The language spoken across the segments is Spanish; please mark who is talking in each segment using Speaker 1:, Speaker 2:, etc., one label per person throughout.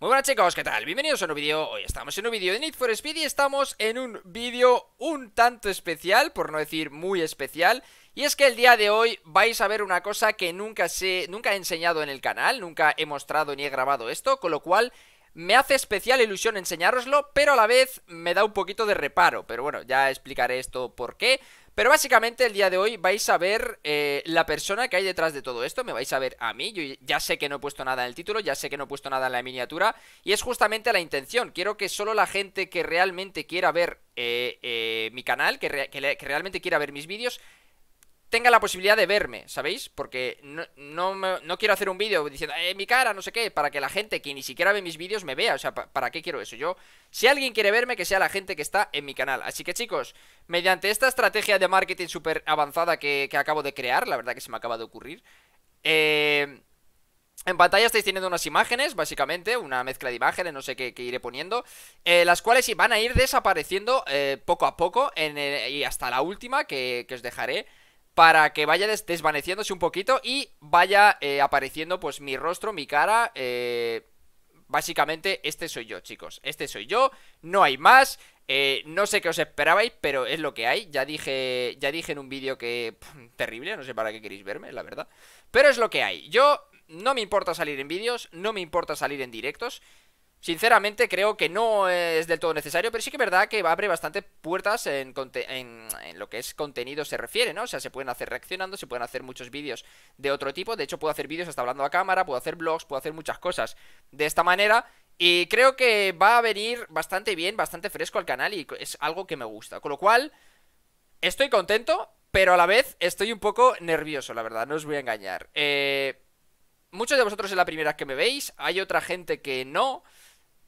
Speaker 1: Muy buenas chicos, ¿qué tal? Bienvenidos a un nuevo vídeo, hoy estamos en un vídeo de Need for Speed y estamos en un vídeo un tanto especial, por no decir muy especial Y es que el día de hoy vais a ver una cosa que nunca, sé, nunca he enseñado en el canal, nunca he mostrado ni he grabado esto Con lo cual me hace especial ilusión enseñároslo, pero a la vez me da un poquito de reparo Pero bueno, ya explicaré esto por qué pero básicamente el día de hoy vais a ver eh, la persona que hay detrás de todo esto, me vais a ver a mí, yo ya sé que no he puesto nada en el título, ya sé que no he puesto nada en la miniatura, y es justamente la intención, quiero que solo la gente que realmente quiera ver eh, eh, mi canal, que, que realmente quiera ver mis vídeos, tenga la posibilidad de verme, ¿sabéis? Porque no, quiero hacer un vídeo diciendo, eh, mi cara, no sé qué, para que la gente que ni siquiera ve mis vídeos me vea. O sea, ¿para qué quiero eso? Yo, si alguien quiere verme, que sea la gente que está en mi canal. Así que chicos, mediante esta estrategia de marketing súper avanzada que, acabo de crear, la verdad que se me acaba de ocurrir, eh, En pantalla estáis teniendo unas imágenes, básicamente, una mezcla de imágenes, no sé qué, iré poniendo, eh, las cuales van a ir desapareciendo eh, poco a poco eh, y hasta la última que, que os dejaré para que vaya desvaneciéndose un poquito y vaya eh, apareciendo pues mi rostro, mi cara, eh, básicamente este soy yo chicos, este soy yo, no hay más, eh, no sé qué os esperabais, pero es lo que hay. Ya dije, ya dije en un vídeo que. terrible, no sé para qué queréis verme, la verdad. Pero es lo que hay. Yo no me importa salir en vídeos, no me importa salir en directos. Sinceramente creo que no es del todo necesario, pero sí que es verdad que abre bastante puertas en, lo que es contenido se refiere, ¿no? O sea, se pueden hacer reaccionando, se pueden hacer muchos vídeos de otro tipo, de hecho puedo hacer vídeos hasta hablando a cámara, puedo hacer blogs, puedo hacer muchas cosas de esta manera y creo que va a venir bastante bien, bastante fresco al canal y es algo que me gusta, con lo cual estoy contento, pero a la vez estoy un poco nervioso, la verdad, no os voy a engañar. Eh, muchos de vosotros es la primera que me veis, hay otra gente que no...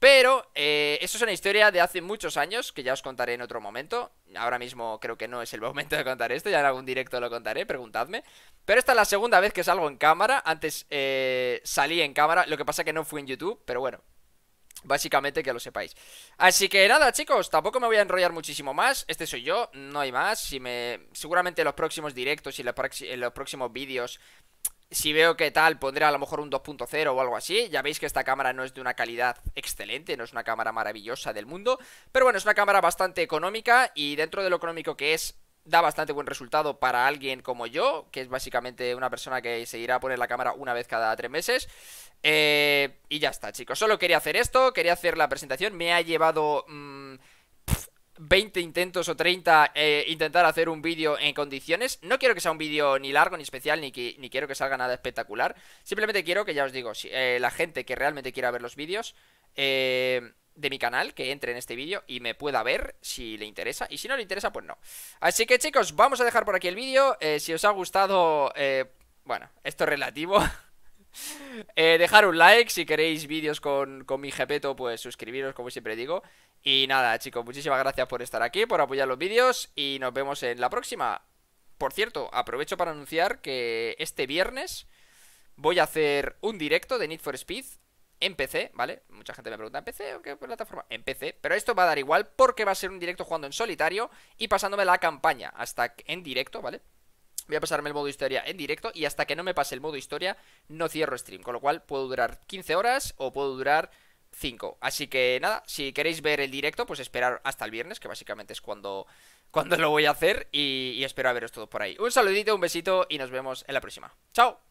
Speaker 1: Pero eh, eso es una historia de hace muchos años que ya os contaré en otro momento. Ahora mismo creo que no es el momento de contar esto, ya en algún directo lo contaré, preguntadme. Pero esta es la segunda vez que salgo en cámara. Antes eh, salí en cámara, lo que pasa que no fui en YouTube, pero bueno, Básicamente que lo sepáis Así que nada chicos, tampoco me voy a enrollar muchísimo más Este soy yo, no hay más si me... Seguramente los próximos directos y los próximos vídeos si veo que tal, pondré a lo mejor un 2.0 o algo así. Ya veis que esta cámara no es de una calidad excelente, no es una cámara maravillosa del mundo. Pero bueno, es una cámara bastante económica y dentro de lo económico que es, da bastante buen resultado para alguien como yo, que es básicamente una persona que se irá a poner la cámara una vez cada tres meses. Eh, y ya está, chicos. Solo quería hacer esto, quería hacer la presentación. Me ha llevado... Mm, 20 intentos o 30 eh, intentar hacer un vídeo en condiciones. No quiero que sea un vídeo ni largo, ni especial, ni, ni quiero que salga nada espectacular. Simplemente quiero que, ya os digo, si, eh, la gente que realmente quiera ver los vídeos eh, de mi canal, que entre en este vídeo y me pueda ver si le interesa. Y si no le interesa, pues no. Así que chicos, vamos a dejar por aquí el vídeo. si os ha gustado, bueno, esto es relativo. Eh, dejar un like si queréis vídeos con, con mi jepeto, pues suscribiros, como siempre digo. Y nada, chicos, muchísimas gracias por estar aquí, por apoyar los vídeos y nos vemos en la próxima. Por cierto, aprovecho para anunciar que este viernes voy a hacer un directo de Need for Speed en PC, ¿vale? Mucha gente me pregunta, ¿en PC o qué plataforma? En PC, pero esto va a dar igual porque va a ser un directo jugando en solitario y pasándome la campaña hasta en directo, ¿vale? Voy a pasarme el modo historia en directo y hasta que no me pase el modo historia no cierro stream, con lo cual puedo durar 15 horas o puedo durar 5. Así que nada, si queréis ver el directo, pues esperar hasta el viernes, que básicamente es cuando, cuando lo voy a hacer y, espero a veros todos por ahí. Un saludito, un besito y nos vemos en la próxima. ¡Chao!